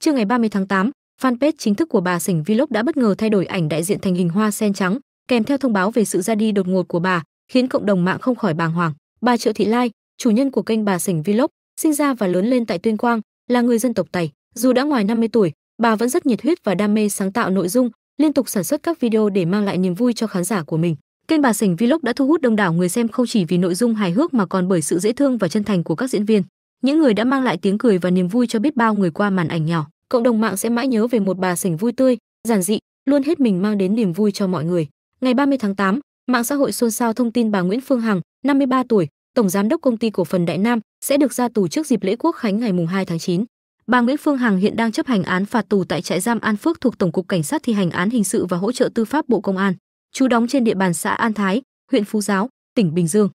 Trưa ngày 30 tháng 8, fanpage chính thức của bà Sỉnh Vlog đã bất ngờ thay đổi ảnh đại diện thành hình hoa sen trắng, kèm theo thông báo về sự ra đi đột ngột của bà, khiến cộng đồng mạng không khỏi bàng hoàng. Bà Triệu Thị Lai, chủ nhân của kênh bà Sỉnh Vlog, sinh ra và lớn lên tại Tuyên Quang, là người dân tộc Tày. Dù đã ngoài 50 tuổi, bà vẫn rất nhiệt huyết và đam mê sáng tạo nội dung, liên tục sản xuất các video để mang lại niềm vui cho khán giả của mình. Kênh bà Sỉnh Vlog đã thu hút đông đảo người xem không chỉ vì nội dung hài hước mà còn bởi sự dễ thương và chân thành của các diễn viên những người đã mang lại tiếng cười và niềm vui cho biết bao người qua màn ảnh nhỏ cộng đồng mạng sẽ mãi nhớ về một bà sỉnh vui tươi giản dị luôn hết mình mang đến niềm vui cho mọi người ngày 30 tháng 8 mạng xã hội xôn xao thông tin bà Nguyễn Phương Hằng 53 tuổi tổng giám đốc công ty cổ phần Đại Nam sẽ được ra tù trước dịp lễ quốc khánh ngày mùng 2 tháng 9 Bà Nguyễn Phương Hằng hiện đang chấp hành án phạt tù tại trại giam An Phước thuộc Tổng cục Cảnh sát thi hành án hình sự và hỗ trợ tư pháp Bộ Công an. Chú đóng trên địa bàn xã An Thái, huyện Phú Giáo, tỉnh Bình Dương.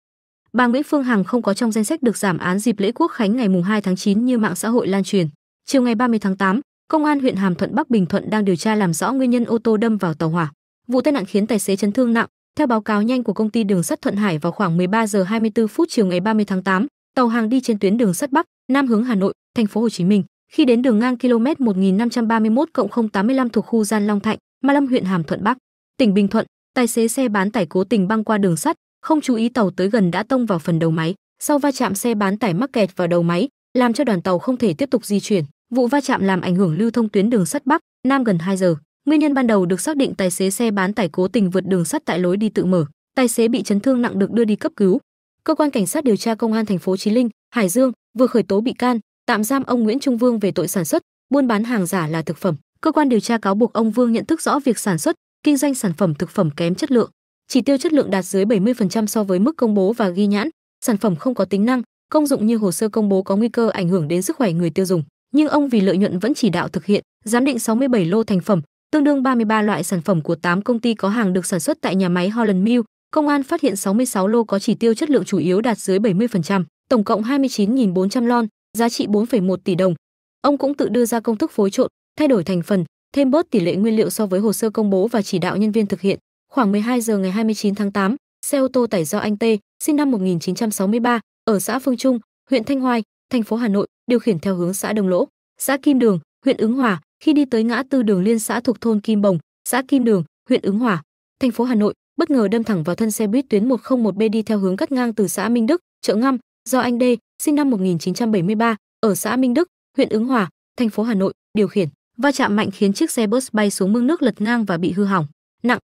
Bà Nguyễn Phương Hằng không có trong danh sách được giảm án dịp lễ Quốc khánh ngày mùng 2 tháng 9 như mạng xã hội lan truyền. Chiều ngày 30 tháng 8, Công an huyện Hàm Thuận Bắc Bình Thuận đang điều tra làm rõ nguyên nhân ô tô đâm vào tàu hỏa. Vụ tai nạn khiến tài xế chấn thương nặng. Theo báo cáo nhanh của công ty đường sắt Thuận Hải vào khoảng 13 giờ 24 phút chiều ngày 30 tháng 8, tàu hàng đi trên tuyến đường sắt Bắc, Nam hướng Hà Nội, thành phố Hồ Chí Minh, khi đến đường ngang km 1531 085 thuộc khu Gian Long Thạnh, Ma Lâm huyện Hàm Thuận Bắc, tỉnh Bình Thuận, tài xế xe bán tải cố tình băng qua đường sắt, không chú ý tàu tới gần đã tông vào phần đầu máy, sau va chạm xe bán tải mắc kẹt vào đầu máy, làm cho đoàn tàu không thể tiếp tục di chuyển. Vụ va chạm làm ảnh hưởng lưu thông tuyến đường sắt Bắc Nam gần 2 giờ. Nguyên nhân ban đầu được xác định tài xế xe bán tải cố tình vượt đường sắt tại lối đi tự mở, tài xế bị chấn thương nặng được đưa đi cấp cứu. Cơ quan cảnh sát điều tra công an thành phố Chí Linh, Hải Dương vừa khởi tố bị can, tạm giam ông Nguyễn Trung Vương về tội sản xuất, buôn bán hàng giả là thực phẩm. Cơ quan điều tra cáo buộc ông Vương nhận thức rõ việc sản xuất, kinh doanh sản phẩm thực phẩm kém chất lượng, chỉ tiêu chất lượng đạt dưới 70% so với mức công bố và ghi nhãn, sản phẩm không có tính năng, công dụng như hồ sơ công bố có nguy cơ ảnh hưởng đến sức khỏe người tiêu dùng, nhưng ông vì lợi nhuận vẫn chỉ đạo thực hiện, giám định 67 lô thành phẩm, tương đương 33 loại sản phẩm của 8 công ty có hàng được sản xuất tại nhà máy Holland Mill. Công an phát hiện 66 lô có chỉ tiêu chất lượng chủ yếu đạt dưới 70%, tổng cộng 29.400 lon, giá trị 4,1 tỷ đồng. Ông cũng tự đưa ra công thức phối trộn, thay đổi thành phần, thêm bớt tỷ lệ nguyên liệu so với hồ sơ công bố và chỉ đạo nhân viên thực hiện. Khoảng 12 giờ ngày 29 tháng 8, xe ô tô tải do anh T, sinh năm 1963, ở xã Phương Trung, huyện Thanh Hoai, thành phố Hà Nội, điều khiển theo hướng xã Đồng Lỗ, xã Kim Đường, huyện Ứng Hòa, khi đi tới ngã tư đường liên xã thuộc thôn Kim Bồng, xã Kim Đường, huyện Ứng Hòa, thành phố Hà Nội, bất ngờ đâm thẳng vào thân xe buýt tuyến 101B đi theo hướng cắt ngang từ xã Minh Đức, chợ Ngăm, do anh D, sinh năm 1973, ở xã Minh Đức, huyện Ứng Hòa, thành phố Hà Nội, điều khiển. Va chạm mạnh khiến chiếc xe bus bay xuống mương nước lật ngang và bị hư hỏng nặng,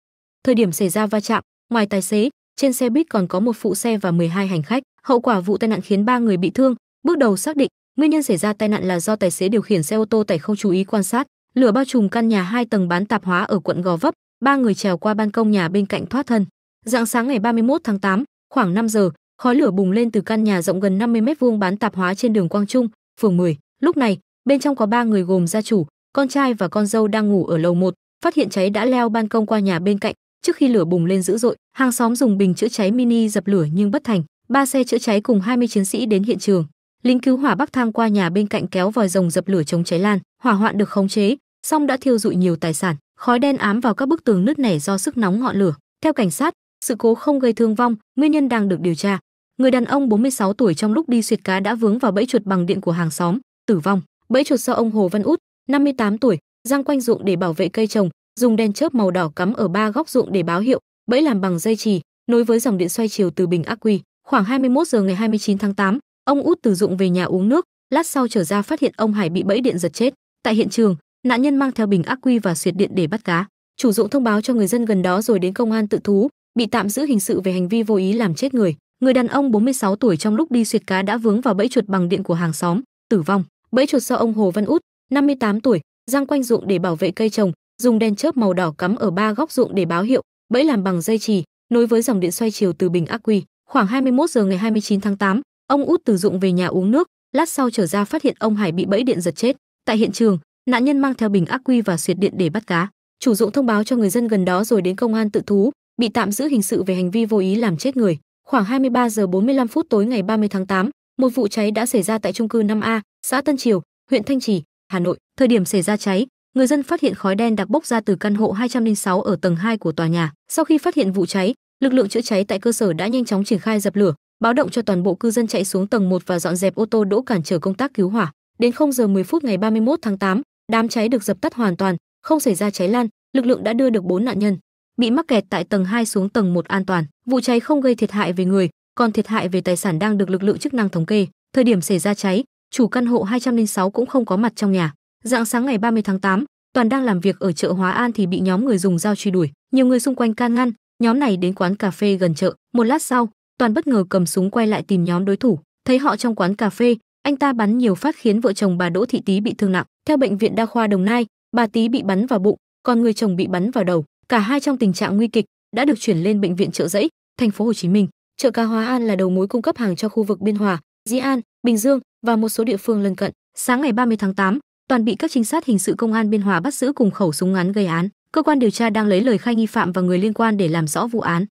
Thời điểm xảy ra va chạm, ngoài tài xế, trên xe buýt còn có một phụ xe và 12 hành khách. Hậu quả vụ tai nạn khiến ba người bị thương. Bước đầu xác định, nguyên nhân xảy ra tai nạn là do tài xế điều khiển xe ô tô tải không chú ý quan sát. Lửa bao trùm căn nhà hai tầng bán tạp hóa ở quận Gò Vấp, ba người trèo qua ban công nhà bên cạnh thoát thân. Dạng sáng ngày 31 tháng 8, khoảng 5 giờ, khói lửa bùng lên từ căn nhà rộng gần 50 mét vuông bán tạp hóa trên đường Quang Trung, phường 10. Lúc này, bên trong có ba người gồm gia chủ, con trai và con dâu đang ngủ ở lầu 1, phát hiện cháy đã leo ban công qua nhà bên cạnh, Trước khi lửa bùng lên dữ dội, hàng xóm dùng bình chữa cháy mini dập lửa nhưng bất thành. Ba xe chữa cháy cùng 20 chiến sĩ đến hiện trường. Lính cứu hỏa bắc thang qua nhà bên cạnh kéo vòi rồng dập lửa chống cháy lan, hỏa hoạn được khống chế, song đã thiêu rụi nhiều tài sản. Khói đen ám vào các bức tường nứt nẻ do sức nóng ngọn lửa. Theo cảnh sát, sự cố không gây thương vong, nguyên nhân đang được điều tra. Người đàn ông 46 tuổi trong lúc đi xuyệt cá đã vướng vào bẫy chuột bằng điện của hàng xóm, tử vong. Bẫy chuột do ông Hồ Văn Út, 58 tuổi, giăng quanh ruộng để bảo vệ cây trồng, dùng đèn chớp màu đỏ cắm ở ba góc ruộng để báo hiệu, bẫy làm bằng dây chì, nối với dòng điện xoay chiều từ bình ác quy. Khoảng 21 giờ ngày 29 tháng 8, ông út từ dụng về nhà uống nước, lát sau trở ra phát hiện ông Hải bị bẫy điện giật chết. Tại hiện trường, nạn nhân mang theo bình ác quy và xuyệt điện để bắt cá. Chủ ruộng thông báo cho người dân gần đó rồi đến công an tự thú, bị tạm giữ hình sự về hành vi vô ý làm chết người. Người đàn ông 46 tuổi trong lúc đi xuyệt cá đã vướng vào bẫy chuột bằng điện của hàng xóm, tử vong. Bẫy chuột do ông Hồ Văn Út, 58 tuổi, giăng quanh ruộng để bảo vệ cây trồng, dùng đèn chớp màu đỏ cắm ở ba góc ruộng để báo hiệu, bẫy làm bằng dây chì, nối với dòng điện xoay chiều từ bình ắc quy. Khoảng 21 giờ ngày 29 tháng 8, ông út từ dụng về nhà uống nước, lát sau trở ra phát hiện ông Hải bị bẫy điện giật chết. Tại hiện trường, nạn nhân mang theo bình ắc quy và xuyệt điện để bắt cá. Chủ dụng thông báo cho người dân gần đó rồi đến công an tự thú, bị tạm giữ hình sự về hành vi vô ý làm chết người. Khoảng 23 giờ 45 phút tối ngày 30 tháng 8, một vụ cháy đã xảy ra tại trung cư 5A, xã Tân Triều, huyện Thanh Trì, Hà Nội. Thời điểm xảy ra cháy, người dân phát hiện khói đen đặc bốc ra từ căn hộ 206 ở tầng 2 của tòa nhà. Sau khi phát hiện vụ cháy, lực lượng chữa cháy tại cơ sở đã nhanh chóng triển khai dập lửa, báo động cho toàn bộ cư dân chạy xuống tầng 1 và dọn dẹp ô tô đỗ cản trở công tác cứu hỏa. Đến 0 giờ 10 phút ngày 31 tháng 8, đám cháy được dập tắt hoàn toàn, không xảy ra cháy lan, lực lượng đã đưa được 4 nạn nhân bị mắc kẹt tại tầng 2 xuống tầng 1 an toàn. Vụ cháy không gây thiệt hại về người, còn thiệt hại về tài sản đang được lực lượng chức năng thống kê. Thời điểm xảy ra cháy, chủ căn hộ 206 cũng không có mặt trong nhà. Dạng sáng ngày 30 tháng 8, Toàn đang làm việc ở chợ Hóa An thì bị nhóm người dùng dao truy đuổi, nhiều người xung quanh can ngăn, nhóm này đến quán cà phê gần chợ, một lát sau, Toàn bất ngờ cầm súng quay lại tìm nhóm đối thủ, thấy họ trong quán cà phê, anh ta bắn nhiều phát khiến vợ chồng bà Đỗ Thị Tý bị thương nặng. Theo bệnh viện đa khoa Đồng Nai, bà Tý bị bắn vào bụng, còn người chồng bị bắn vào đầu, cả hai trong tình trạng nguy kịch, đã được chuyển lên bệnh viện Chợ Dẫy, thành phố Hồ Chí Minh. Chợ Cá Hóa An là đầu mối cung cấp hàng cho khu vực Biên Hòa, Dĩ An, Bình Dương và một số địa phương lân cận. Sáng ngày 30 tháng 8, toàn bị các trinh sát hình sự công an biên hòa bắt giữ cùng khẩu súng ngắn gây án cơ quan điều tra đang lấy lời khai nghi phạm và người liên quan để làm rõ vụ án